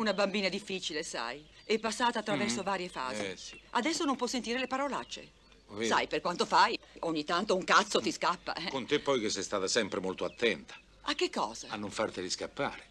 Una bambina difficile, sai. È passata attraverso mm. varie fasi. Eh, sì. Adesso non può sentire le parolacce. Vero. Sai, per quanto fai, ogni tanto un cazzo ti mm. scappa. Eh. Con te poi che sei stata sempre molto attenta. A che cosa? A non farteli scappare.